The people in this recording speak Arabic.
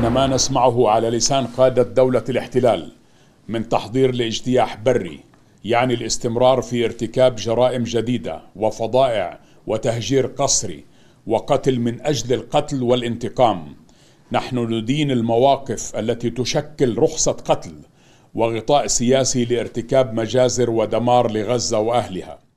إن ما نسمعه على لسان قادة دولة الاحتلال من تحضير لاجتياح بري يعني الاستمرار في ارتكاب جرائم جديدة وفضائع وتهجير قسري وقتل من أجل القتل والانتقام نحن ندين المواقف التي تشكل رخصة قتل وغطاء سياسي لارتكاب مجازر ودمار لغزة وأهلها